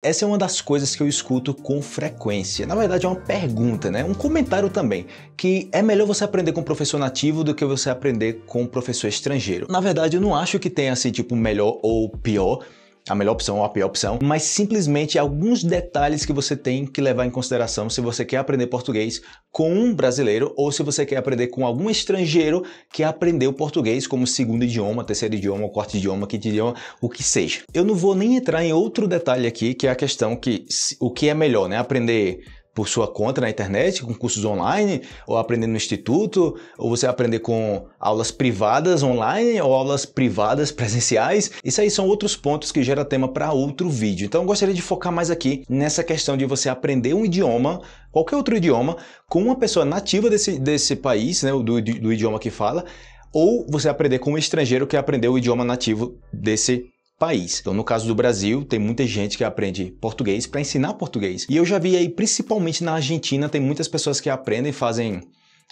Essa é uma das coisas que eu escuto com frequência. Na verdade, é uma pergunta, né? Um comentário também, que é melhor você aprender com um professor nativo do que você aprender com um professor estrangeiro. Na verdade, eu não acho que tenha assim, tipo, melhor ou pior a melhor opção ou a pior opção, mas simplesmente alguns detalhes que você tem que levar em consideração se você quer aprender português com um brasileiro ou se você quer aprender com algum estrangeiro que aprendeu português como segundo idioma, terceiro idioma, quarto idioma, quinto idioma, o que seja. Eu não vou nem entrar em outro detalhe aqui, que é a questão que o que é melhor, né? Aprender por sua conta na internet, com cursos online, ou aprendendo no instituto, ou você aprender com aulas privadas online ou aulas privadas presenciais. Isso aí são outros pontos que gera tema para outro vídeo. Então eu gostaria de focar mais aqui nessa questão de você aprender um idioma, qualquer outro idioma, com uma pessoa nativa desse, desse país, né, do, do idioma que fala, ou você aprender com um estrangeiro que aprendeu o idioma nativo desse país país. Então, no caso do Brasil, tem muita gente que aprende português para ensinar português. E eu já vi aí, principalmente na Argentina, tem muitas pessoas que aprendem e fazem,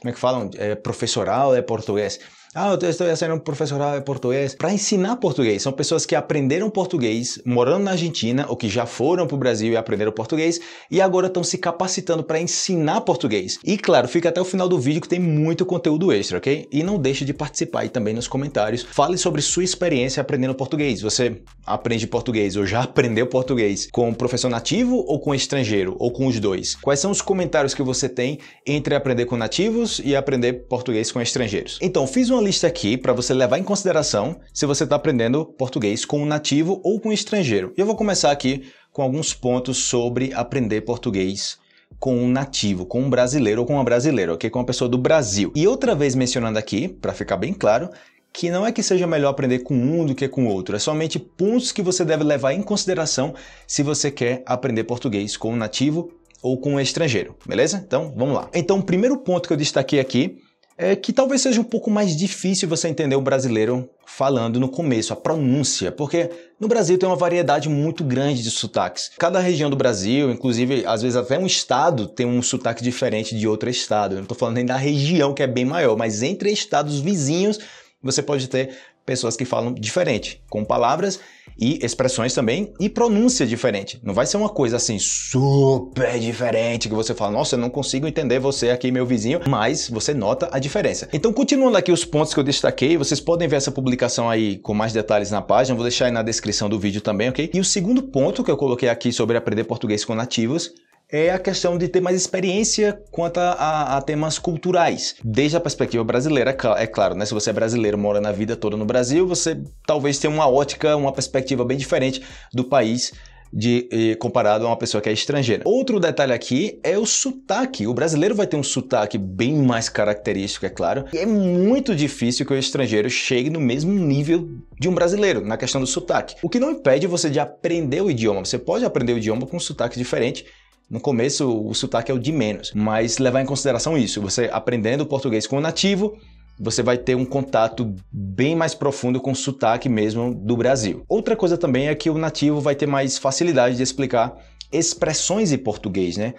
como é que falam? É professoral, é português ah, eu estou sendo um professorado de português para ensinar português. São pessoas que aprenderam português morando na Argentina ou que já foram para o Brasil e aprenderam português e agora estão se capacitando para ensinar português. E claro, fica até o final do vídeo que tem muito conteúdo extra, ok? E não deixe de participar aí também nos comentários. Fale sobre sua experiência aprendendo português. Você aprende português ou já aprendeu português com um professor nativo ou com estrangeiro ou com os dois? Quais são os comentários que você tem entre aprender com nativos e aprender português com estrangeiros? Então, fiz uma lista aqui para você levar em consideração se você está aprendendo português com um nativo ou com um estrangeiro. E eu vou começar aqui com alguns pontos sobre aprender português com um nativo, com um brasileiro ou com uma brasileira, ok? Com uma pessoa do Brasil. E outra vez mencionando aqui, para ficar bem claro, que não é que seja melhor aprender com um do que com outro, é somente pontos que você deve levar em consideração se você quer aprender português com um nativo ou com um estrangeiro, beleza? Então, vamos lá. Então, o primeiro ponto que eu destaquei aqui é que talvez seja um pouco mais difícil você entender o brasileiro falando no começo, a pronúncia, porque no Brasil tem uma variedade muito grande de sotaques. Cada região do Brasil, inclusive, às vezes até um estado tem um sotaque diferente de outro estado. Eu não estou falando nem da região, que é bem maior, mas entre estados vizinhos você pode ter pessoas que falam diferente, com palavras e expressões também e pronúncia diferente. Não vai ser uma coisa assim super diferente que você fala, nossa, eu não consigo entender você aqui, meu vizinho, mas você nota a diferença. Então, continuando aqui os pontos que eu destaquei, vocês podem ver essa publicação aí com mais detalhes na página, vou deixar aí na descrição do vídeo também, ok? E o segundo ponto que eu coloquei aqui sobre aprender português com nativos é a questão de ter mais experiência quanto a, a, a temas culturais. Desde a perspectiva brasileira, é claro, né? Se você é brasileiro, mora na vida toda no Brasil, você talvez tenha uma ótica, uma perspectiva bem diferente do país de, eh, comparado a uma pessoa que é estrangeira. Outro detalhe aqui é o sotaque. O brasileiro vai ter um sotaque bem mais característico, é claro. E é muito difícil que o estrangeiro chegue no mesmo nível de um brasileiro na questão do sotaque. O que não impede você de aprender o idioma. Você pode aprender o idioma com um sotaque diferente no começo, o sotaque é o de menos, mas levar em consideração isso, você aprendendo português com o nativo, você vai ter um contato bem mais profundo com o sotaque mesmo do Brasil. Outra coisa também é que o nativo vai ter mais facilidade de explicar expressões em português, né?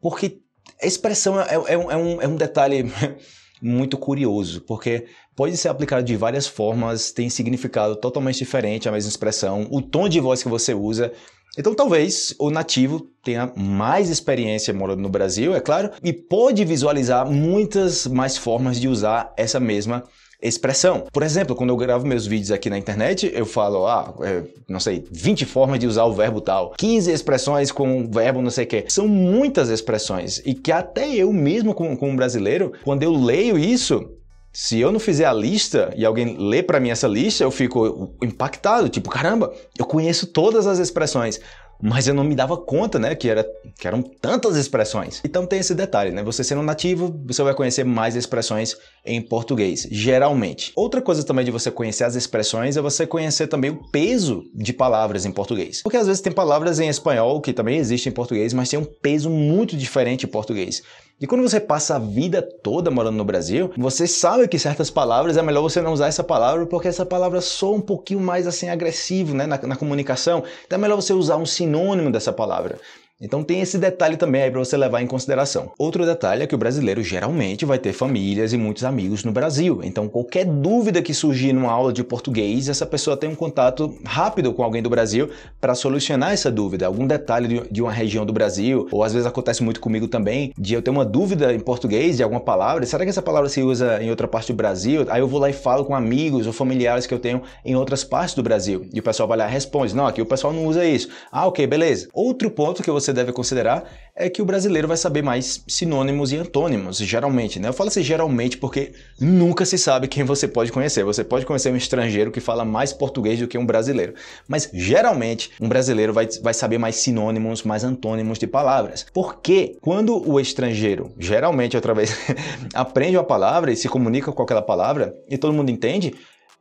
Porque expressão é, é, é um, é, um, é um detalhe muito curioso, porque pode ser aplicado de várias formas, tem significado totalmente diferente a mesma expressão, o tom de voz que você usa então talvez o nativo tenha mais experiência morando no Brasil, é claro, e pode visualizar muitas mais formas de usar essa mesma expressão. Por exemplo, quando eu gravo meus vídeos aqui na internet, eu falo, ah, é, não sei, 20 formas de usar o verbo tal, 15 expressões com o verbo não sei o que. São muitas expressões e que até eu mesmo como, como brasileiro, quando eu leio isso, se eu não fizer a lista e alguém lê para mim essa lista, eu fico impactado, tipo, caramba, eu conheço todas as expressões, mas eu não me dava conta, né, que, era, que eram tantas expressões. Então tem esse detalhe, né, você sendo nativo, você vai conhecer mais expressões em português, geralmente. Outra coisa também de você conhecer as expressões é você conhecer também o peso de palavras em português. Porque às vezes tem palavras em espanhol que também existem em português, mas tem um peso muito diferente em português. E quando você passa a vida toda morando no Brasil, você sabe que certas palavras é melhor você não usar essa palavra porque essa palavra soa um pouquinho mais assim agressivo né, na, na comunicação. Então é melhor você usar um sinônimo dessa palavra. Então tem esse detalhe também aí para você levar em consideração. Outro detalhe é que o brasileiro geralmente vai ter famílias e muitos amigos no Brasil. Então qualquer dúvida que surgir numa aula de português, essa pessoa tem um contato rápido com alguém do Brasil para solucionar essa dúvida, algum detalhe de uma região do Brasil, ou às vezes acontece muito comigo também, de eu ter uma dúvida em português de alguma palavra, será que essa palavra se usa em outra parte do Brasil? Aí eu vou lá e falo com amigos ou familiares que eu tenho em outras partes do Brasil. E o pessoal vai lá e responde: "Não, aqui o pessoal não usa isso". Ah, OK, beleza. Outro ponto que você deve considerar é que o brasileiro vai saber mais sinônimos e antônimos, geralmente, né? Eu falo assim geralmente porque nunca se sabe quem você pode conhecer. Você pode conhecer um estrangeiro que fala mais português do que um brasileiro, mas geralmente um brasileiro vai, vai saber mais sinônimos, mais antônimos de palavras. Porque quando o estrangeiro, geralmente através, aprende uma palavra e se comunica com aquela palavra e todo mundo entende,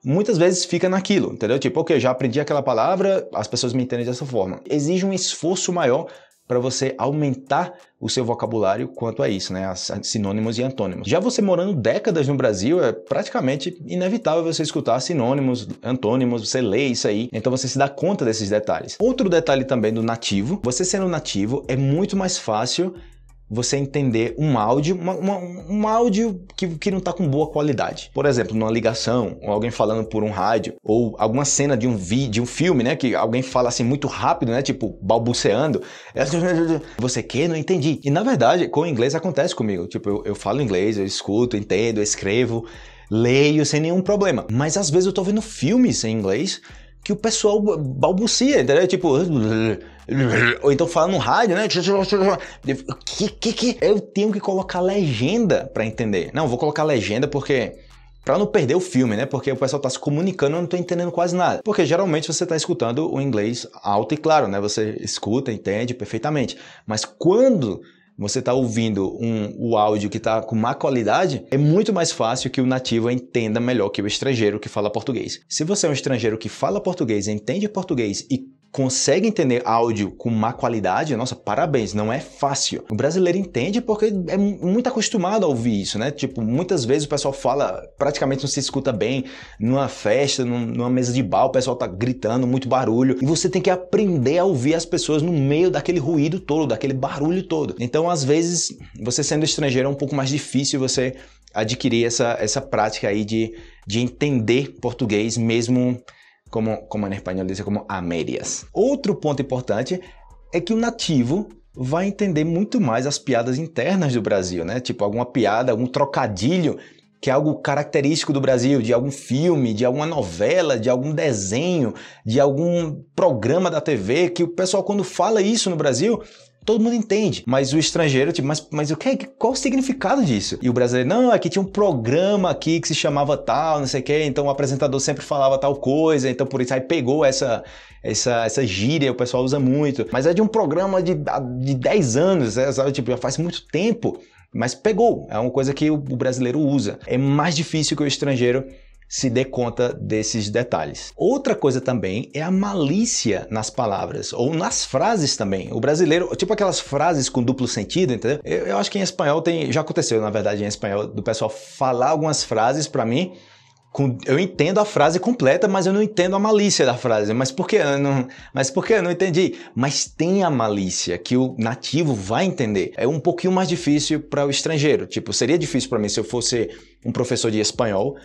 muitas vezes fica naquilo, entendeu? Tipo, ok, já aprendi aquela palavra, as pessoas me entendem dessa forma. Exige um esforço maior para você aumentar o seu vocabulário quanto a isso, né? sinônimos e antônimos. Já você morando décadas no Brasil, é praticamente inevitável você escutar sinônimos, antônimos, você lê isso aí, então você se dá conta desses detalhes. Outro detalhe também do nativo, você sendo nativo é muito mais fácil você entender um áudio, uma, uma, um áudio que, que não está com boa qualidade. Por exemplo, numa ligação, ou alguém falando por um rádio, ou alguma cena de um vídeo, de um filme, né? Que alguém fala assim muito rápido, né? Tipo, balbuciando. É assim, você que? Não entendi. E na verdade, com o inglês acontece comigo. Tipo, eu, eu falo inglês, eu escuto, entendo, eu escrevo leio sem nenhum problema. Mas às vezes eu tô vendo filmes em inglês que o pessoal balbucia, entendeu? Tipo, ou então fala no rádio, né? Que, que, que? Eu tenho que colocar legenda para entender. Não, vou colocar legenda porque para não perder o filme, né? Porque o pessoal tá se comunicando, eu não tô entendendo quase nada. Porque geralmente você tá escutando o inglês alto e claro, né? Você escuta, entende perfeitamente. Mas quando você está ouvindo um, o áudio que está com má qualidade, é muito mais fácil que o nativo entenda melhor que o estrangeiro que fala português. Se você é um estrangeiro que fala português, entende português e consegue entender áudio com má qualidade, nossa, parabéns, não é fácil. O brasileiro entende porque é muito acostumado a ouvir isso, né? Tipo, muitas vezes o pessoal fala, praticamente não se escuta bem, numa festa, numa mesa de bar, o pessoal tá gritando, muito barulho, e você tem que aprender a ouvir as pessoas no meio daquele ruído todo, daquele barulho todo. Então, às vezes, você sendo estrangeiro é um pouco mais difícil você adquirir essa, essa prática aí de, de entender português mesmo como, como em espanhol diz, como a Outro ponto importante é que o nativo vai entender muito mais as piadas internas do Brasil, né? Tipo alguma piada, algum trocadilho que é algo característico do Brasil, de algum filme, de alguma novela, de algum desenho, de algum programa da TV, que o pessoal quando fala isso no Brasil, todo mundo entende. Mas o estrangeiro, tipo, mas, mas o que? Qual o significado disso? E o brasileiro, não, aqui é tinha um programa aqui que se chamava tal, não sei o que, então o apresentador sempre falava tal coisa, então por isso aí pegou essa, essa, essa gíria, o pessoal usa muito. Mas é de um programa de, de 10 anos, né, sabe? Tipo, já faz muito tempo. Mas pegou, é uma coisa que o brasileiro usa. É mais difícil que o estrangeiro se dê conta desses detalhes. Outra coisa também é a malícia nas palavras ou nas frases também. O brasileiro, tipo aquelas frases com duplo sentido, entendeu? Eu, eu acho que em espanhol tem, já aconteceu na verdade em espanhol do pessoal falar algumas frases para mim eu entendo a frase completa, mas eu não entendo a malícia da frase. Mas por que não, mas por que eu não entendi? Mas tem a malícia que o nativo vai entender. É um pouquinho mais difícil para o estrangeiro. Tipo, seria difícil para mim se eu fosse um professor de espanhol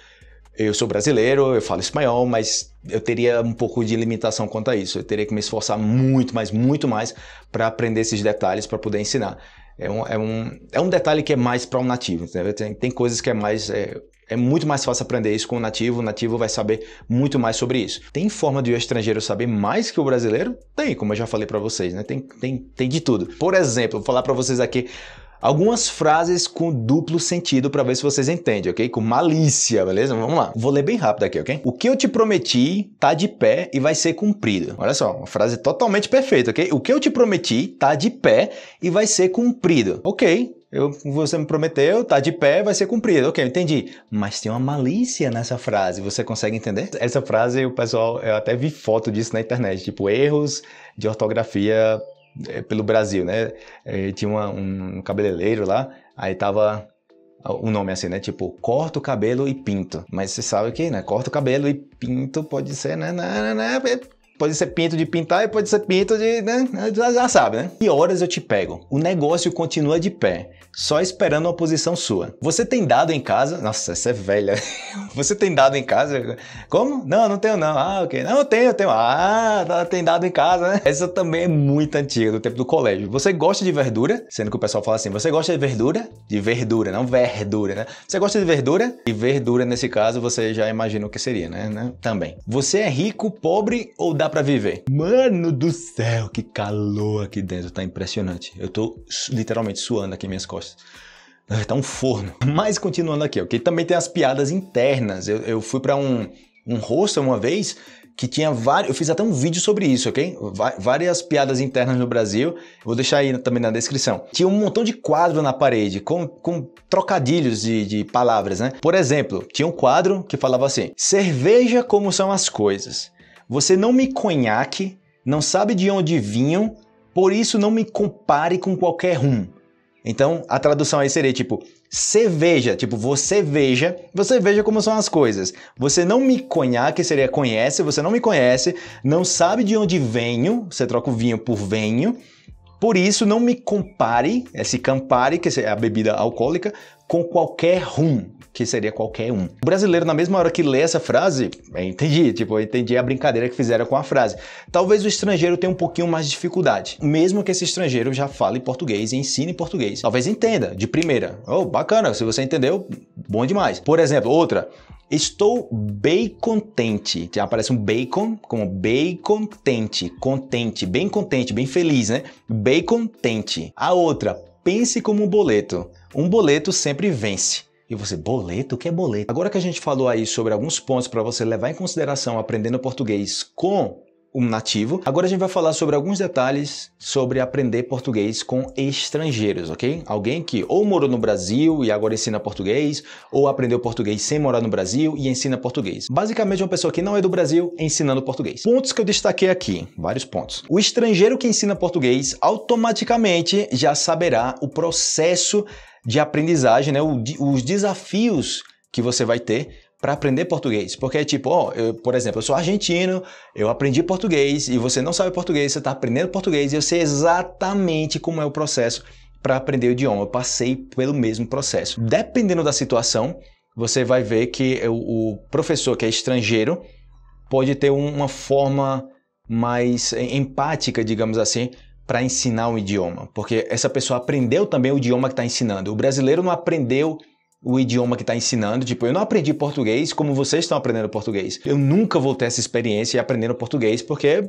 eu sou brasileiro, eu falo espanhol, mas eu teria um pouco de limitação quanto a isso. Eu teria que me esforçar muito, mas muito mais para aprender esses detalhes para poder ensinar. É um, é, um, é um detalhe que é mais para um nativo, entendeu? Tem, tem coisas que é mais. É, é muito mais fácil aprender isso com o um nativo, o nativo vai saber muito mais sobre isso. Tem forma de o estrangeiro saber mais que o brasileiro? Tem, como eu já falei para vocês, né? Tem, tem, tem de tudo. Por exemplo, vou falar para vocês aqui algumas frases com duplo sentido para ver se vocês entendem, ok? Com malícia, beleza? Vamos lá. Vou ler bem rápido aqui, ok? O que eu te prometi tá de pé e vai ser cumprido. Olha só, uma frase totalmente perfeita, ok? O que eu te prometi tá de pé e vai ser cumprido. Ok, eu, você me prometeu, tá de pé, vai ser cumprido. Ok, entendi. Mas tem uma malícia nessa frase, você consegue entender? Essa frase, o pessoal, eu até vi foto disso na internet, tipo erros de ortografia é, pelo Brasil, né? É, tinha uma, um cabeleireiro lá, aí tava o nome assim, né? Tipo, corta o cabelo e pinto. Mas você sabe que, né? Corta o cabelo e pinto pode ser, né? Né, né, né? pode ser pinto de pintar e pode ser pinto de. Né? Já, já sabe, né? Que horas eu te pego? O negócio continua de pé só esperando uma posição sua. Você tem dado em casa? Nossa, essa é velha. Você tem dado em casa? Como? Não, não tenho não. Ah, ok. Não, eu tenho, eu tenho. Ah, tá, tem dado em casa, né? Essa também é muito antiga, do tempo do colégio. Você gosta de verdura? Sendo que o pessoal fala assim, você gosta de verdura? De verdura, não verdura, né? Você gosta de verdura? E verdura, nesse caso, você já imagina o que seria, né? né? Também. Você é rico, pobre ou dá para viver? Mano do céu, que calor aqui dentro. Tá impressionante. Eu tô literalmente suando aqui minhas costas negócio. Ah, tá um forno. Mas continuando aqui, ok? Também tem as piadas internas. Eu, eu fui para um, um hostel uma vez que tinha vários. Eu fiz até um vídeo sobre isso, ok? Vai, várias piadas internas no Brasil. Vou deixar aí também na descrição. Tinha um montão de quadro na parede com, com trocadilhos de, de palavras, né? Por exemplo, tinha um quadro que falava assim: cerveja como são as coisas. Você não me conhaque, não sabe de onde vinham, por isso não me compare com qualquer rum. Então, a tradução aí seria tipo, você veja, tipo, você veja, você veja como são as coisas. Você não me conhece, que seria conhece, você não me conhece, não sabe de onde venho, você troca o vinho por venho. Por isso, não me compare, esse campari, que é a bebida alcoólica, com qualquer um, que seria qualquer um. O brasileiro, na mesma hora que lê essa frase, entendi, tipo, eu entendi a brincadeira que fizeram com a frase. Talvez o estrangeiro tenha um pouquinho mais de dificuldade, mesmo que esse estrangeiro já fale português e ensine português. Talvez entenda, de primeira. Oh, bacana, se você entendeu, bom demais. Por exemplo, outra, Estou bem contente. Já aparece um bacon como bem contente, contente, bem contente, bem feliz, né? Bem contente. A outra, pense como um boleto um boleto sempre vence. E você, boleto? O que é boleto? Agora que a gente falou aí sobre alguns pontos para você levar em consideração aprendendo português com um nativo. Agora a gente vai falar sobre alguns detalhes sobre aprender português com estrangeiros, ok? Alguém que ou morou no Brasil e agora ensina português, ou aprendeu português sem morar no Brasil e ensina português. Basicamente uma pessoa que não é do Brasil ensinando português. Pontos que eu destaquei aqui, vários pontos. O estrangeiro que ensina português automaticamente já saberá o processo de aprendizagem, né? os desafios que você vai ter para aprender português. Porque é tipo, ó, eu, por exemplo, eu sou argentino, eu aprendi português e você não sabe português, você está aprendendo português e eu sei exatamente como é o processo para aprender o idioma. Eu passei pelo mesmo processo. Dependendo da situação, você vai ver que o professor que é estrangeiro pode ter uma forma mais empática, digamos assim, para ensinar um idioma, porque essa pessoa aprendeu também o idioma que está ensinando. O brasileiro não aprendeu o idioma que está ensinando. Tipo, eu não aprendi português como vocês estão aprendendo português. Eu nunca vou ter essa experiência aprendendo português porque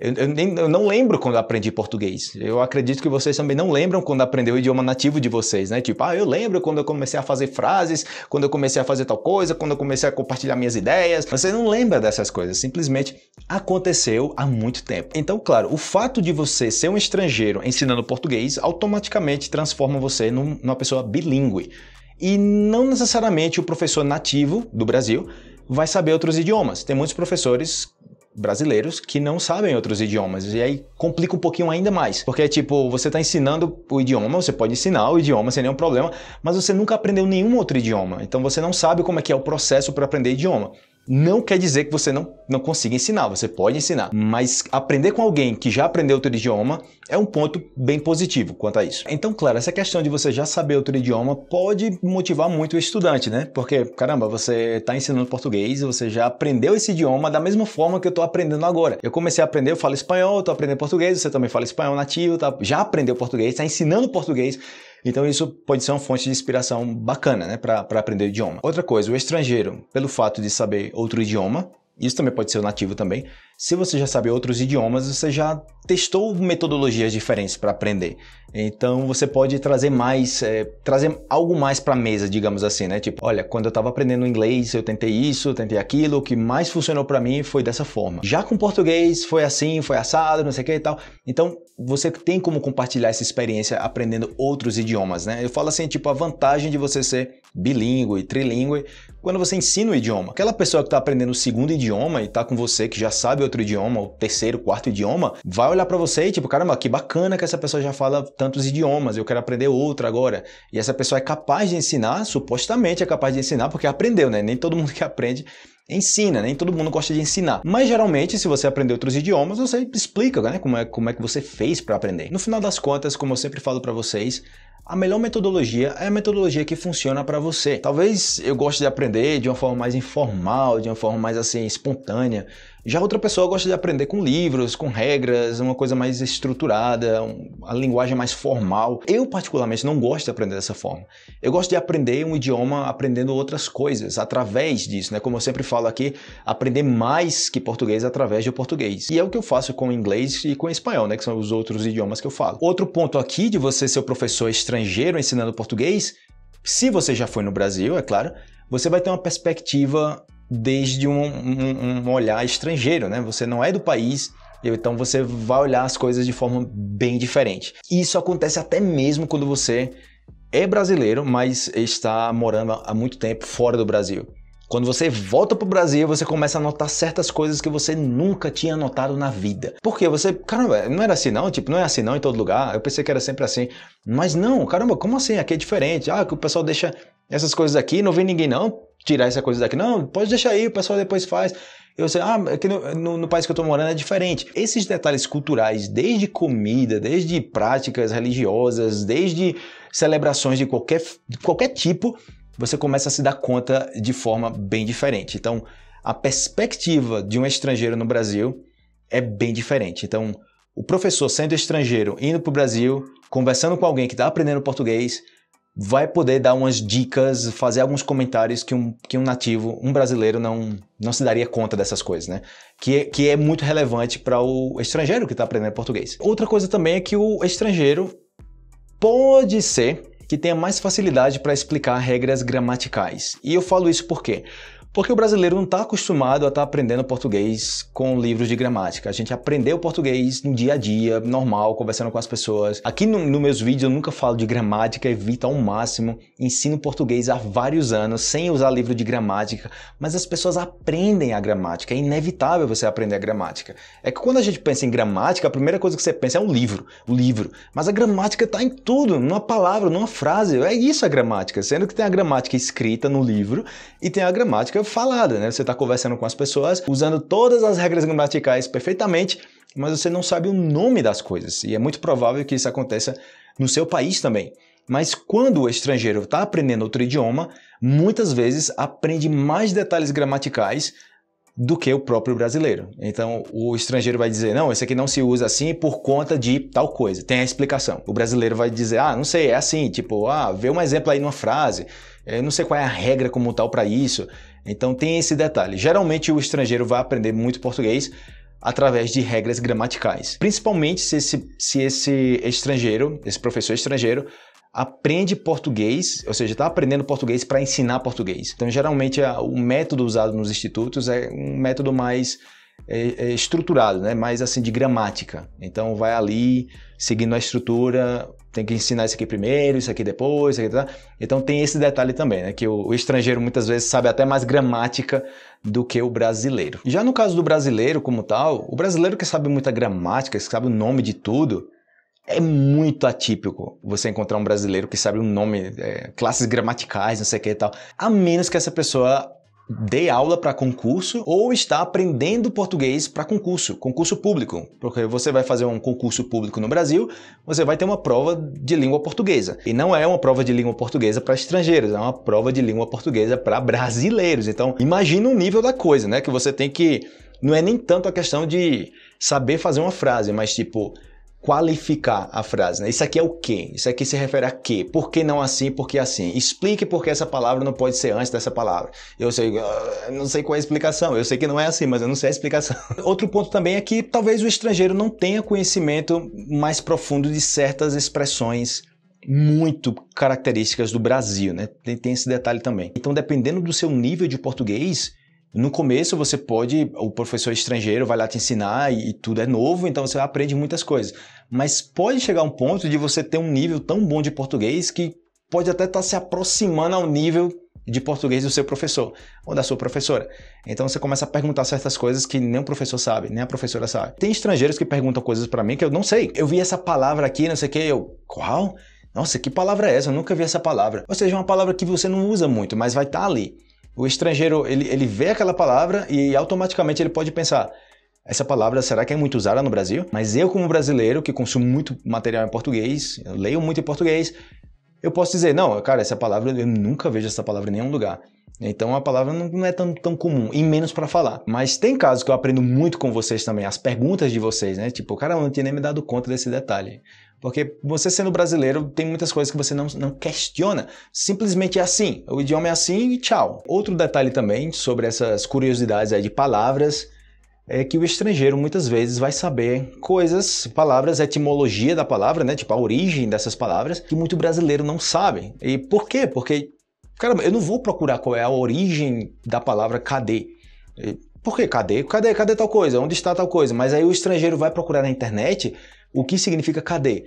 eu, eu, nem, eu, não lembro quando aprendi português. Eu acredito que vocês também não lembram quando aprendeu o idioma nativo de vocês, né? Tipo, ah, eu lembro quando eu comecei a fazer frases, quando eu comecei a fazer tal coisa, quando eu comecei a compartilhar minhas ideias. Você não lembra dessas coisas, simplesmente aconteceu há muito tempo. Então, claro, o fato de você ser um estrangeiro ensinando português automaticamente transforma você num, numa pessoa bilíngue. E não necessariamente o professor nativo do Brasil vai saber outros idiomas. Tem muitos professores brasileiros que não sabem outros idiomas. E aí complica um pouquinho ainda mais. Porque, tipo, você está ensinando o idioma, você pode ensinar o idioma sem nenhum problema, mas você nunca aprendeu nenhum outro idioma. Então você não sabe como é que é o processo para aprender idioma. Não quer dizer que você não, não consiga ensinar, você pode ensinar, mas aprender com alguém que já aprendeu outro idioma é um ponto bem positivo quanto a isso. Então, claro, essa questão de você já saber outro idioma pode motivar muito o estudante, né? Porque, caramba, você está ensinando português, você já aprendeu esse idioma da mesma forma que eu estou aprendendo agora. Eu comecei a aprender, eu falo espanhol, estou aprendendo português, você também fala espanhol nativo, tá? já aprendeu português, está ensinando português. Então isso pode ser uma fonte de inspiração bacana né, para aprender o idioma. Outra coisa, o estrangeiro, pelo fato de saber outro idioma, isso também pode ser nativo também. Se você já sabe outros idiomas, você já testou metodologias diferentes para aprender. Então você pode trazer mais, é, trazer algo mais para a mesa, digamos assim, né? Tipo, olha, quando eu estava aprendendo inglês, eu tentei isso, eu tentei aquilo, o que mais funcionou para mim foi dessa forma. Já com português foi assim, foi assado, não sei o que e tal. Então você tem como compartilhar essa experiência aprendendo outros idiomas, né? Eu falo assim, tipo, a vantagem de você ser bilíngue, trilíngue, quando você ensina o idioma. Aquela pessoa que está aprendendo o segundo idioma e está com você, que já sabe outro idioma, o terceiro, quarto idioma, vai olhar para você e tipo, caramba, que bacana que essa pessoa já fala tantos idiomas, eu quero aprender outro agora. E essa pessoa é capaz de ensinar, supostamente é capaz de ensinar, porque aprendeu, né? Nem todo mundo que aprende ensina, nem todo mundo gosta de ensinar. Mas geralmente, se você aprender outros idiomas, você explica né, como, é, como é que você fez para aprender. No final das contas, como eu sempre falo para vocês, a melhor metodologia é a metodologia que funciona para você. Talvez eu goste de aprender de uma forma mais informal, de uma forma mais assim espontânea, já outra pessoa gosta de aprender com livros, com regras, uma coisa mais estruturada, uma linguagem mais formal. Eu, particularmente, não gosto de aprender dessa forma. Eu gosto de aprender um idioma aprendendo outras coisas através disso, né? Como eu sempre falo aqui, aprender mais que português através de português. E é o que eu faço com inglês e com espanhol, né? Que são os outros idiomas que eu falo. Outro ponto aqui de você ser o professor estrangeiro ensinando português, se você já foi no Brasil, é claro, você vai ter uma perspectiva desde um, um, um olhar estrangeiro, né? Você não é do país, então você vai olhar as coisas de forma bem diferente. Isso acontece até mesmo quando você é brasileiro, mas está morando há muito tempo fora do Brasil. Quando você volta para o Brasil, você começa a notar certas coisas que você nunca tinha notado na vida. Porque você, caramba, não era assim não, tipo, não é assim não em todo lugar. Eu pensei que era sempre assim. Mas não, caramba, como assim? Aqui é diferente. Ah, que o pessoal deixa essas coisas aqui, não vê ninguém não tirar essa coisa daqui. Não, pode deixar aí, o pessoal depois faz. Eu sei, ah, aqui é no, no, no país que eu estou morando é diferente. Esses detalhes culturais, desde comida, desde práticas religiosas, desde celebrações de qualquer, de qualquer tipo, você começa a se dar conta de forma bem diferente. Então, a perspectiva de um estrangeiro no Brasil é bem diferente. Então, o professor sendo estrangeiro, indo para o Brasil, conversando com alguém que está aprendendo português, vai poder dar umas dicas, fazer alguns comentários que um, que um nativo, um brasileiro, não, não se daria conta dessas coisas, né? Que, que é muito relevante para o estrangeiro que está aprendendo português. Outra coisa também é que o estrangeiro pode ser que tenha mais facilidade para explicar regras gramaticais. E eu falo isso por quê? Porque o brasileiro não está acostumado a estar tá aprendendo português com livros de gramática. A gente aprendeu português no dia a dia, normal, conversando com as pessoas. Aqui nos no meus vídeos eu nunca falo de gramática, evito ao máximo. Ensino português há vários anos sem usar livro de gramática, mas as pessoas aprendem a gramática. É inevitável você aprender a gramática. É que quando a gente pensa em gramática, a primeira coisa que você pensa é um livro, o um livro. Mas a gramática está em tudo, numa palavra, numa frase. É isso a gramática, sendo que tem a gramática escrita no livro e tem a gramática gramática falada, né? Você está conversando com as pessoas usando todas as regras gramaticais perfeitamente, mas você não sabe o nome das coisas. E é muito provável que isso aconteça no seu país também. Mas quando o estrangeiro está aprendendo outro idioma, muitas vezes aprende mais detalhes gramaticais do que o próprio brasileiro. Então, o estrangeiro vai dizer: não, esse aqui não se usa assim por conta de tal coisa. Tem a explicação. O brasileiro vai dizer: ah, não sei, é assim. Tipo, ah, vê um exemplo aí numa frase. Eu não sei qual é a regra como tal para isso. Então tem esse detalhe. Geralmente o estrangeiro vai aprender muito português através de regras gramaticais, principalmente se esse, se esse estrangeiro, esse professor estrangeiro, aprende português, ou seja, está aprendendo português para ensinar português. Então, geralmente, o método usado nos institutos é um método mais é, é estruturado, né? mais assim de gramática. Então vai ali, seguindo a estrutura, tem que ensinar isso aqui primeiro, isso aqui depois, isso aqui, tá? Então tem esse detalhe também, né? Que o, o, estrangeiro muitas vezes sabe até mais gramática do que o brasileiro. Já no caso do brasileiro como tal, o brasileiro que sabe muita gramática, que sabe o nome de tudo, é muito atípico você encontrar um brasileiro que sabe o nome, é, classes gramaticais, não sei o que e tal. A menos que essa pessoa dê aula para concurso ou está aprendendo português para concurso, concurso público. Porque você vai fazer um concurso público no Brasil, você vai ter uma prova de língua portuguesa. E não é uma prova de língua portuguesa para estrangeiros, é uma prova de língua portuguesa para brasileiros. Então, imagina o nível da coisa, né? Que você tem que não é nem tanto a questão de saber fazer uma frase, mas tipo, qualificar a frase. Né? Isso aqui é o que? Isso aqui se refere a que? Por que não assim? Por que assim? Explique por que essa palavra não pode ser antes dessa palavra. Eu sei, eu ah, não sei qual é a explicação. Eu sei que não é assim, mas eu não sei a explicação. Outro ponto também é que talvez o estrangeiro não tenha conhecimento mais profundo de certas expressões muito características do Brasil, né? Tem, tem esse detalhe também. Então, dependendo do seu nível de português, no começo você pode, o professor estrangeiro vai lá te ensinar e, e tudo é novo, então você aprende muitas coisas. Mas pode chegar um ponto de você ter um nível tão bom de português que pode até estar tá se aproximando ao nível de português do seu professor ou da sua professora. Então você começa a perguntar certas coisas que nem o professor sabe, nem a professora sabe. Tem estrangeiros que perguntam coisas para mim que eu não sei. Eu vi essa palavra aqui, não sei o que, eu, qual? Nossa, que palavra é essa? Eu nunca vi essa palavra. Ou seja, é uma palavra que você não usa muito, mas vai estar tá ali. O estrangeiro, ele, ele vê aquela palavra e automaticamente ele pode pensar, essa palavra será que é muito usada no Brasil? Mas eu, como brasileiro, que consumo muito material em português, leio muito em português, eu posso dizer, não, cara, essa palavra, eu nunca vejo essa palavra em nenhum lugar. Então a palavra não é tão, tão comum, e menos para falar. Mas tem casos que eu aprendo muito com vocês também, as perguntas de vocês, né? Tipo, cara, eu não tinha nem me dado conta desse detalhe. Porque você sendo brasileiro, tem muitas coisas que você não, não questiona. Simplesmente é assim. O idioma é assim e tchau. Outro detalhe também sobre essas curiosidades aí de palavras é que o estrangeiro muitas vezes vai saber coisas, palavras, etimologia da palavra, né? Tipo a origem dessas palavras, que muito brasileiro não sabe. E por quê? Porque, cara, eu não vou procurar qual é a origem da palavra cadê. Por que cadê? Cadê? Cadê tal coisa? Onde está tal coisa? Mas aí o estrangeiro vai procurar na internet o que significa cadê.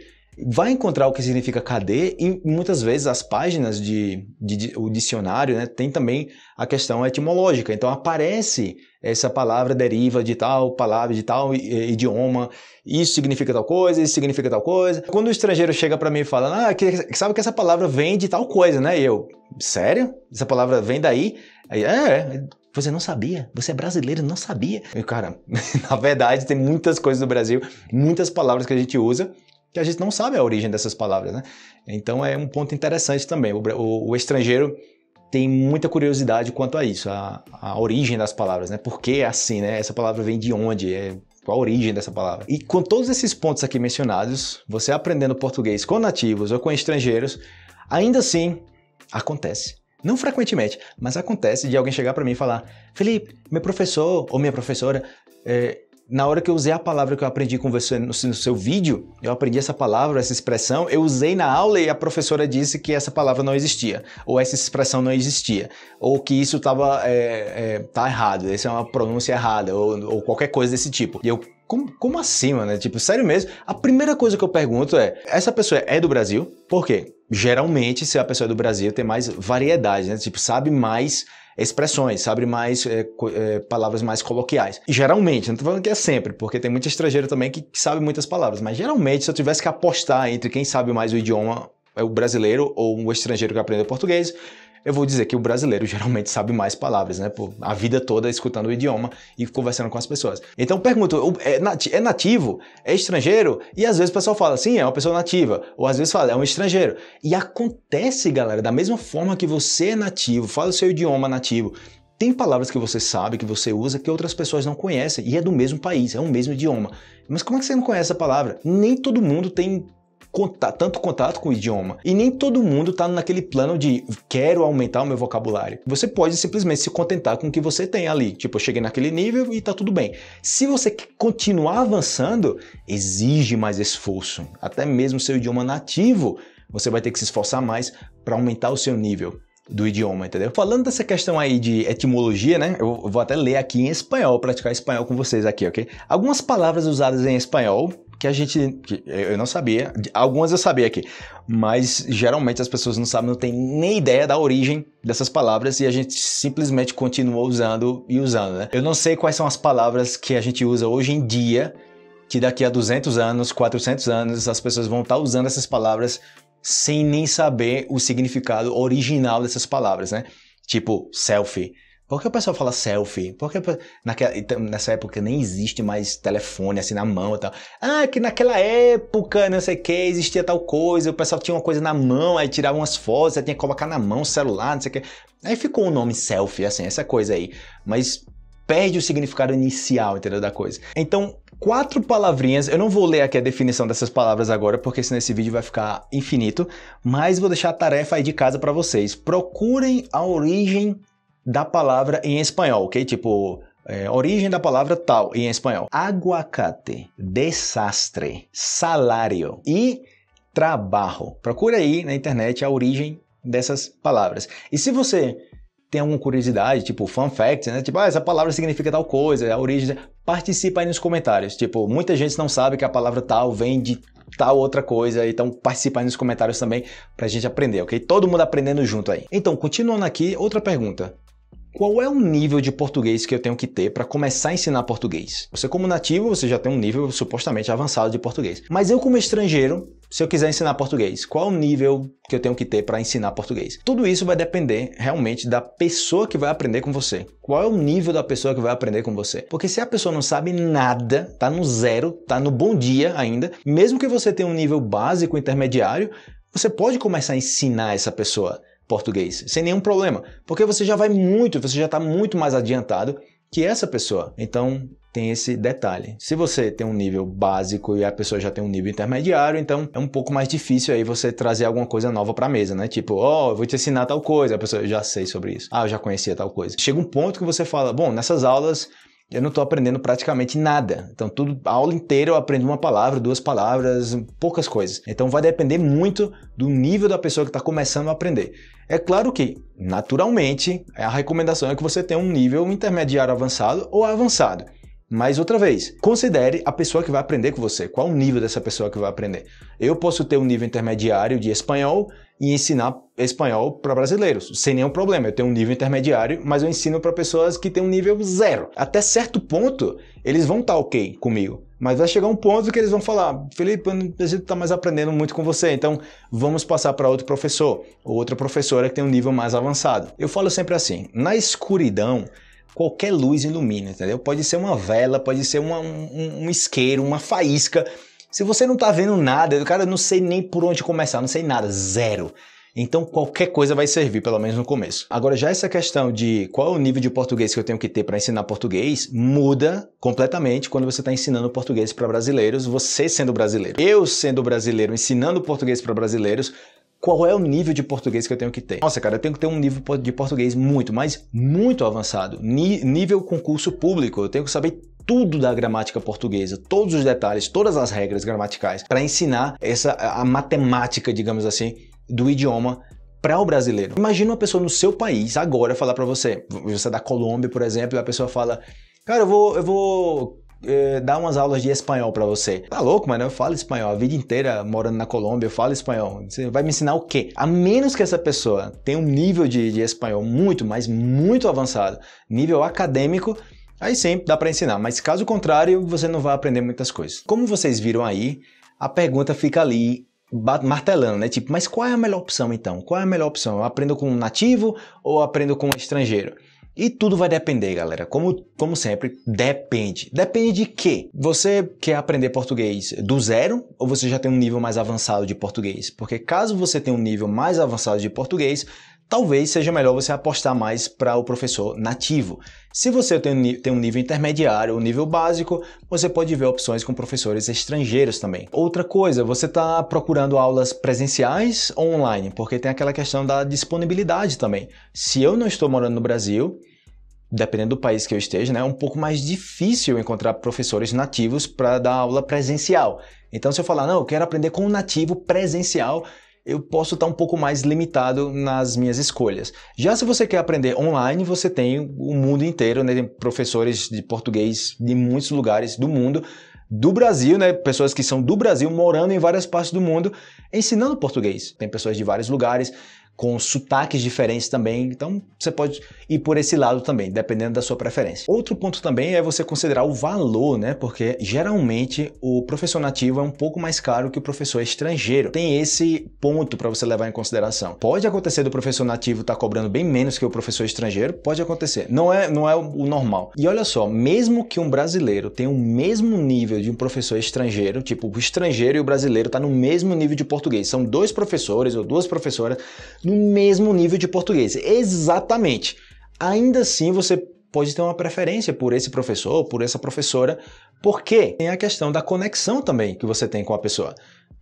Vai encontrar o que significa cadê e muitas vezes as páginas de, de, de o dicionário né, tem também a questão etimológica. Então aparece essa palavra deriva de tal palavra, de tal idioma, isso significa tal coisa, isso significa tal coisa. Quando o estrangeiro chega para mim e fala, ah, que, sabe que essa palavra vem de tal coisa, né? E eu, sério? Essa palavra vem daí? Aí, é, você não sabia. Você é brasileiro, não sabia. E, cara, na verdade, tem muitas coisas do Brasil, muitas palavras que a gente usa que a gente não sabe a origem dessas palavras, né? Então é um ponto interessante também. O, o, o estrangeiro tem muita curiosidade quanto a isso, a, a, origem das palavras, né? Por que é assim, né? Essa palavra vem de onde? É, qual a origem dessa palavra? E com todos esses pontos aqui mencionados, você aprendendo português com nativos ou com estrangeiros, ainda assim acontece. Não frequentemente, mas acontece de alguém chegar para mim e falar: Felipe, meu professor ou minha professora, é, na hora que eu usei a palavra que eu aprendi com você no, no seu vídeo, eu aprendi essa palavra, essa expressão, eu usei na aula e a professora disse que essa palavra não existia, ou essa expressão não existia, ou que isso estava é, é, tá errado, essa é uma pronúncia errada, ou, ou qualquer coisa desse tipo. E eu como, como assim, mano? É tipo, sério mesmo? A primeira coisa que eu pergunto é: essa pessoa é do Brasil? Por quê? Geralmente, se a pessoa é do Brasil, tem mais variedade, né? Tipo, sabe mais expressões, sabe mais é, é, palavras mais coloquiais. E geralmente, não estou falando que é sempre, porque tem muito estrangeiro também que, sabe muitas palavras, mas geralmente, se eu tivesse que apostar entre quem sabe mais o idioma, é o brasileiro ou um estrangeiro que aprendeu português, eu vou dizer que o brasileiro geralmente sabe mais palavras, né? Por a vida toda escutando o idioma e conversando com as pessoas. Então pergunto, é, é nativo? É estrangeiro? E às vezes o pessoal fala, sim, é uma pessoa nativa. Ou às vezes fala, é um estrangeiro. E acontece, galera, da mesma forma que você é nativo, fala o seu idioma nativo, tem palavras que você sabe, que você usa, que outras pessoas não conhecem e é do mesmo país, é o mesmo idioma. Mas como é que você não conhece a palavra? Nem todo mundo tem contato, tanto contato com o idioma. E nem todo mundo está naquele plano de quero aumentar o meu vocabulário. Você pode simplesmente se contentar com o que você tem ali. Tipo, eu cheguei naquele nível e está tudo bem. Se você continuar avançando, exige mais esforço. Até mesmo seu idioma nativo, você vai ter que se esforçar mais para aumentar o seu nível do idioma, entendeu? Falando dessa questão aí de etimologia, né? Eu vou até ler aqui em espanhol, praticar espanhol com vocês aqui, ok? Algumas palavras usadas em espanhol que a gente. Que eu não sabia, algumas eu sabia aqui, mas geralmente as pessoas não sabem, não têm nem ideia da origem dessas palavras e a gente simplesmente continua usando e usando, né? Eu não sei quais são as palavras que a gente usa hoje em dia, que daqui a 200 anos, 400 anos, as pessoas vão estar usando essas palavras sem nem saber o significado original dessas palavras, né? Tipo selfie, por que o pessoal fala selfie? Porque naquela, nessa época nem existe mais telefone assim na mão e tal. Ah, que naquela época, não sei o que, existia tal coisa, o pessoal tinha uma coisa na mão, aí tirava umas fotos, aí tinha que colocar na mão o celular, não sei o que. Aí ficou o nome selfie, assim, essa coisa aí. Mas perde o significado inicial, entendeu, da coisa. Então, quatro palavrinhas, eu não vou ler aqui a definição dessas palavras agora, porque senão esse vídeo vai ficar infinito, mas vou deixar a tarefa aí de casa para vocês. Procurem a origem da palavra em espanhol, ok? Tipo, é, origem da palavra tal em espanhol. Aguacate, desastre, salário e trabalho. Procura aí na internet a origem dessas palavras. E se você tem alguma curiosidade, tipo fun fact, né? Tipo, ah, essa palavra significa tal coisa, a origem. Participa aí nos comentários. Tipo, muita gente não sabe que a palavra tal vem de tal outra coisa, então participa aí nos comentários também pra gente aprender, ok? Todo mundo aprendendo junto aí. Então, continuando aqui, outra pergunta. Qual é o nível de português que eu tenho que ter para começar a ensinar português? Você como nativo, você já tem um nível supostamente avançado de português. Mas eu como estrangeiro, se eu quiser ensinar português, qual o nível que eu tenho que ter para ensinar português? Tudo isso vai depender realmente da pessoa que vai aprender com você. Qual é o nível da pessoa que vai aprender com você? Porque se a pessoa não sabe nada, tá no zero, tá no bom dia ainda, mesmo que você tenha um nível básico intermediário, você pode começar a ensinar essa pessoa português, sem nenhum problema, porque você já vai muito, você já está muito mais adiantado que essa pessoa. Então, tem esse detalhe. Se você tem um nível básico e a pessoa já tem um nível intermediário, então é um pouco mais difícil aí você trazer alguma coisa nova para a mesa, né? Tipo, ó, oh, eu vou te ensinar tal coisa, a pessoa já sei sobre isso. Ah, eu já conhecia tal coisa. Chega um ponto que você fala, bom, nessas aulas eu não estou aprendendo praticamente nada. Então, tudo, a aula inteira eu aprendo uma palavra, duas palavras, poucas coisas. Então, vai depender muito do nível da pessoa que está começando a aprender. É claro que, naturalmente, a recomendação é que você tenha um nível intermediário avançado ou avançado. Mas outra vez, considere a pessoa que vai aprender com você. Qual o nível dessa pessoa que vai aprender? Eu posso ter um nível intermediário de espanhol e ensinar espanhol para brasileiros, sem nenhum problema. Eu tenho um nível intermediário, mas eu ensino para pessoas que têm um nível zero. Até certo ponto, eles vão estar tá ok comigo. Mas vai chegar um ponto que eles vão falar: Felipe, não preciso está mais aprendendo muito com você, então vamos passar para outro professor ou outra professora que tem um nível mais avançado. Eu falo sempre assim: na escuridão, qualquer luz ilumina, entendeu? Pode ser uma vela, pode ser uma, um, um isqueiro, uma faísca. Se você não tá vendo nada, o cara, não sei nem por onde começar, não sei nada, zero. Então qualquer coisa vai servir, pelo menos no começo. Agora, já essa questão de qual é o nível de português que eu tenho que ter para ensinar português muda completamente quando você está ensinando português para brasileiros, você sendo brasileiro. Eu sendo brasileiro, ensinando português para brasileiros, qual é o nível de português que eu tenho que ter. Nossa, cara, eu tenho que ter um nível de português muito, mas muito avançado. Ni nível concurso público, eu tenho que saber tudo da gramática portuguesa, todos os detalhes, todas as regras gramaticais, para ensinar essa a matemática, digamos assim, do idioma para o brasileiro. Imagina uma pessoa no seu país agora falar para você, você é da Colômbia, por exemplo, e a pessoa fala: "Cara, eu vou eu vou é, dar umas aulas de espanhol para você. Tá louco, mano? Eu falo espanhol a vida inteira morando na Colômbia, eu falo espanhol. Você vai me ensinar o quê? A menos que essa pessoa tenha um nível de, de espanhol muito, mas muito avançado, nível acadêmico, aí sim dá para ensinar. Mas caso contrário, você não vai aprender muitas coisas. Como vocês viram aí, a pergunta fica ali martelando, né? Tipo, mas qual é a melhor opção então? Qual é a melhor opção? Eu aprendo com um nativo ou aprendo com um estrangeiro? E tudo vai depender, galera. Como, como sempre, depende. Depende de quê? Você quer aprender português do zero ou você já tem um nível mais avançado de português? Porque caso você tenha um nível mais avançado de português, talvez seja melhor você apostar mais para o professor nativo. Se você tem um nível intermediário ou nível básico, você pode ver opções com professores estrangeiros também. Outra coisa, você está procurando aulas presenciais ou online? Porque tem aquela questão da disponibilidade também. Se eu não estou morando no Brasil, dependendo do país que eu esteja, né, é um pouco mais difícil encontrar professores nativos para dar aula presencial. Então, se eu falar, não, eu quero aprender com um nativo presencial, eu posso estar tá um pouco mais limitado nas minhas escolhas. Já se você quer aprender online, você tem o mundo inteiro, né? Tem professores de português de muitos lugares do mundo, do Brasil, né? Pessoas que são do Brasil morando em várias partes do mundo ensinando português. Tem pessoas de vários lugares com sotaques diferentes também. Então você pode ir por esse lado também, dependendo da sua preferência. Outro ponto também é você considerar o valor, né? Porque geralmente o professor nativo é um pouco mais caro que o professor estrangeiro. Tem esse ponto para você levar em consideração. Pode acontecer do professor nativo estar tá cobrando bem menos que o professor estrangeiro, pode acontecer. Não é, não é o normal. E olha só, mesmo que um brasileiro tenha o mesmo nível de um professor estrangeiro, tipo o estrangeiro e o brasileiro tá no mesmo nível de português, são dois professores ou duas professoras no mesmo nível de português. Exatamente. Ainda assim, você pode ter uma preferência por esse professor, por essa professora, porque tem a questão da conexão também que você tem com a pessoa.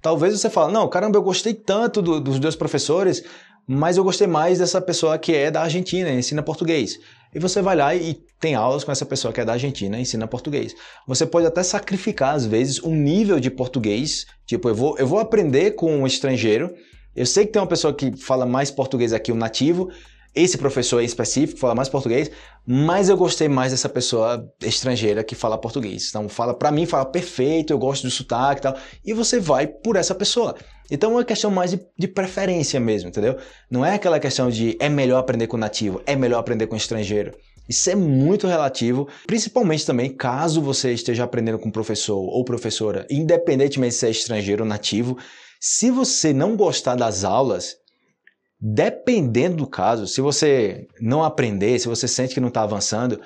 Talvez você fale, não, caramba, eu gostei tanto do, dos dois professores, mas eu gostei mais dessa pessoa que é da Argentina, ensina português. E você vai lá e tem aulas com essa pessoa que é da Argentina, ensina português. Você pode até sacrificar, às vezes, um nível de português. Tipo, eu vou, eu vou aprender com um estrangeiro, eu sei que tem uma pessoa que fala mais português aqui, um nativo, esse professor em específico fala mais português, mas eu gostei mais dessa pessoa estrangeira que fala português. Então fala para mim, fala perfeito, eu gosto do sotaque e tal. E você vai por essa pessoa. Então é uma questão mais de, de, preferência mesmo, entendeu? Não é aquela questão de é melhor aprender com nativo, é melhor aprender com estrangeiro. Isso é muito relativo, principalmente também caso você esteja aprendendo com professor ou professora, independentemente se é estrangeiro ou nativo, se você não gostar das aulas, dependendo do caso, se você não aprender, se você sente que não está avançando,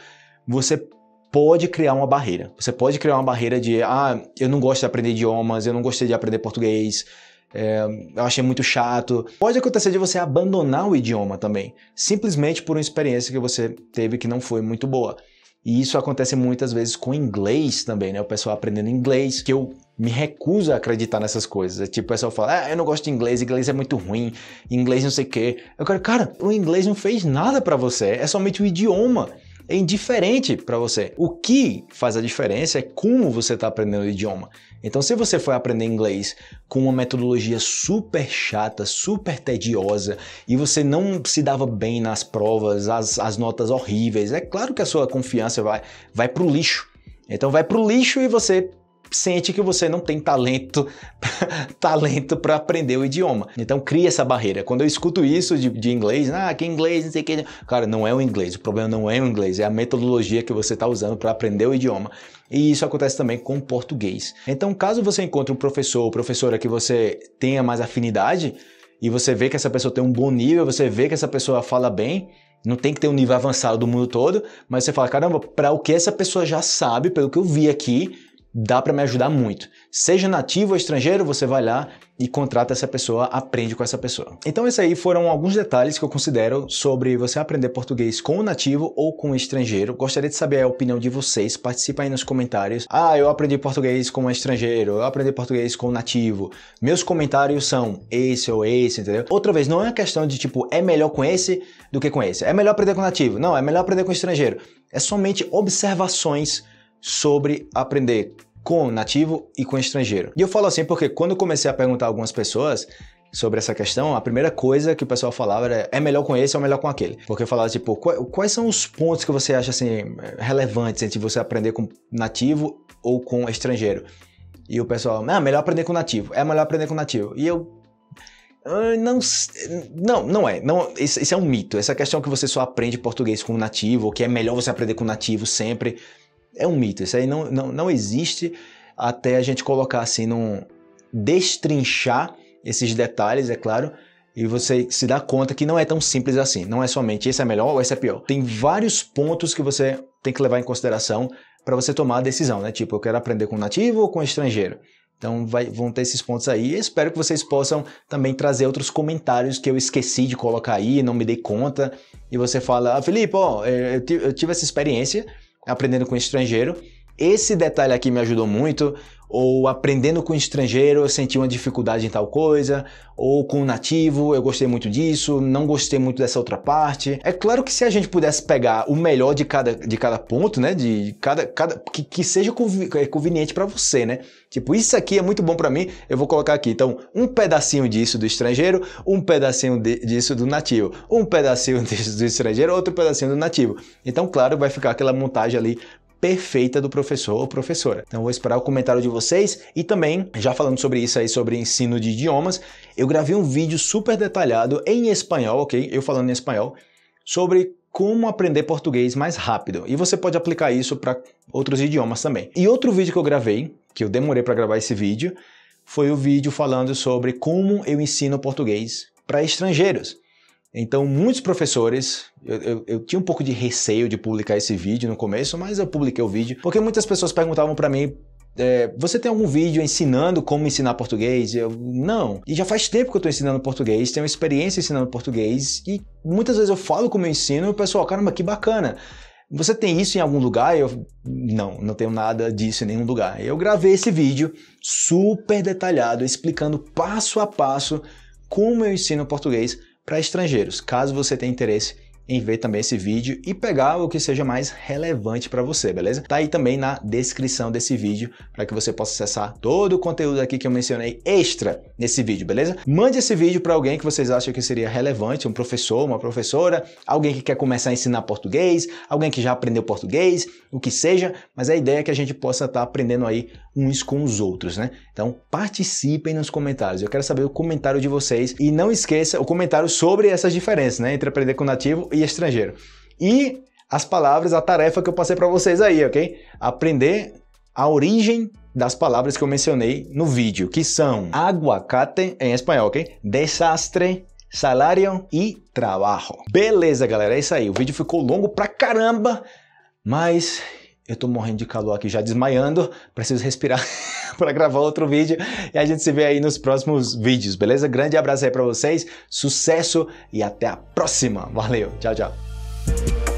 você pode criar uma barreira. Você pode criar uma barreira de, ah, eu não gosto de aprender idiomas, eu não gostei de aprender português, é, eu achei muito chato. Pode acontecer de você abandonar o idioma também, simplesmente por uma experiência que você teve que não foi muito boa. E isso acontece muitas vezes com inglês também, né? O pessoal aprendendo inglês, que eu me recuso a acreditar nessas coisas. É tipo, o pessoal fala, ah, eu não gosto de inglês, inglês é muito ruim, inglês não sei o quê. Eu quero, cara, o inglês não fez nada para você, é somente o idioma é indiferente para você. O que faz a diferença é como você está aprendendo o idioma. Então, se você for aprender inglês com uma metodologia super chata, super tediosa, e você não se dava bem nas provas, as, as notas horríveis, é claro que a sua confiança vai, vai para o lixo. Então, vai para o lixo e você sente que você não tem talento talento para aprender o idioma. Então cria essa barreira. Quando eu escuto isso de, de inglês, ah, que inglês, não sei o que. Cara, não é o inglês. O problema não é o inglês, é a metodologia que você está usando para aprender o idioma. E isso acontece também com o português. Então, caso você encontre um professor ou professora que você tenha mais afinidade, e você vê que essa pessoa tem um bom nível, você vê que essa pessoa fala bem, não tem que ter um nível avançado do mundo todo, mas você fala, caramba, para o que essa pessoa já sabe, pelo que eu vi aqui, dá para me ajudar muito. Seja nativo ou estrangeiro, você vai lá e contrata essa pessoa, aprende com essa pessoa. Então, esses aí foram alguns detalhes que eu considero sobre você aprender português com o nativo ou com o estrangeiro. Gostaria de saber a opinião de vocês, participa aí nos comentários. Ah, eu aprendi português com o estrangeiro, eu aprendi português com o nativo. Meus comentários são esse ou esse, entendeu? Outra vez, não é uma questão de tipo, é melhor com esse do que com esse. É melhor aprender com o nativo. Não, é melhor aprender com o estrangeiro. É somente observações sobre aprender com nativo e com estrangeiro. E eu falo assim porque quando comecei a perguntar algumas pessoas, sobre essa questão, a primeira coisa que o pessoal falava era é melhor com esse ou é melhor com aquele. Porque eu falava tipo, quais são os pontos que você acha assim relevantes entre você aprender com nativo ou com estrangeiro? E o pessoal, não, ah, é melhor aprender com nativo. É melhor aprender com nativo. E eu ah, não, não, não é. Não, isso, isso é um mito. Essa questão que você só aprende português com nativo, ou que é melhor você aprender com nativo sempre é um mito, isso aí não, não, não existe até a gente colocar assim, num, destrinchar esses detalhes, é claro, e você se dá conta que não é tão simples assim. Não é somente esse é melhor ou esse é pior. Tem vários pontos que você tem que levar em consideração para você tomar a decisão, né? Tipo, eu quero aprender com nativo ou com estrangeiro? Então vai, vão ter esses pontos aí. espero que vocês possam também trazer outros comentários que eu esqueci de colocar aí, não me dei conta. E você fala, ah, Felipe, ó, é, eu tive essa experiência aprendendo com estrangeiro. Esse detalhe aqui me ajudou muito ou aprendendo com estrangeiro eu senti uma dificuldade em tal coisa, ou com nativo eu gostei muito disso, não gostei muito dessa outra parte. É claro que se a gente pudesse pegar o melhor de cada, de cada ponto, né, de cada, cada que, que seja é, conveniente para você, né? Tipo, isso aqui é muito bom para mim, eu vou colocar aqui. Então, um pedacinho disso do estrangeiro, um pedacinho de, disso do nativo, um pedacinho disso do estrangeiro, outro pedacinho do nativo. Então, claro, vai ficar aquela montagem ali perfeita do professor ou professora. Então vou esperar o comentário de vocês e também, já falando sobre isso aí, sobre ensino de idiomas, eu gravei um vídeo super detalhado em espanhol, ok? Eu falando em espanhol, sobre como aprender português mais rápido. E você pode aplicar isso para outros idiomas também. E outro vídeo que eu gravei, que eu demorei para gravar esse vídeo, foi o vídeo falando sobre como eu ensino português para estrangeiros. Então, muitos professores, eu, eu, eu, tinha um pouco de receio de publicar esse vídeo no começo, mas eu publiquei o vídeo, porque muitas pessoas perguntavam para mim, é, você tem algum vídeo ensinando como ensinar português? Eu, não. E já faz tempo que eu estou ensinando português, tenho experiência ensinando português, e muitas vezes eu falo como eu ensino e o pessoal, caramba, que bacana. Você tem isso em algum lugar? Eu, não, não tenho nada disso em nenhum lugar. Eu gravei esse vídeo super detalhado, explicando passo a passo como eu ensino português para estrangeiros, caso você tenha interesse em ver também esse vídeo e pegar o que seja mais relevante para você, beleza? Tá aí também na descrição desse vídeo para que você possa acessar todo o conteúdo aqui que eu mencionei extra nesse vídeo, beleza? Mande esse vídeo para alguém que vocês acham que seria relevante, um professor, uma professora, alguém que quer começar a ensinar português, alguém que já aprendeu português, o que seja, mas a ideia é que a gente possa estar tá aprendendo aí uns com os outros, né? Então participem nos comentários. Eu quero saber o comentário de vocês e não esqueça o comentário sobre essas diferenças, né, entre aprender com nativo e estrangeiro. E as palavras, a tarefa que eu passei para vocês aí, ok? Aprender a origem das palavras que eu mencionei no vídeo, que são aguacate em espanhol, ok? Desastre, salário e trabalho. Beleza, galera, é isso aí. O vídeo ficou longo pra caramba, mas eu tô morrendo de calor aqui, já desmaiando, preciso respirar para gravar outro vídeo e a gente se vê aí nos próximos vídeos, beleza? Grande abraço aí para vocês, sucesso e até a próxima. Valeu, tchau, tchau.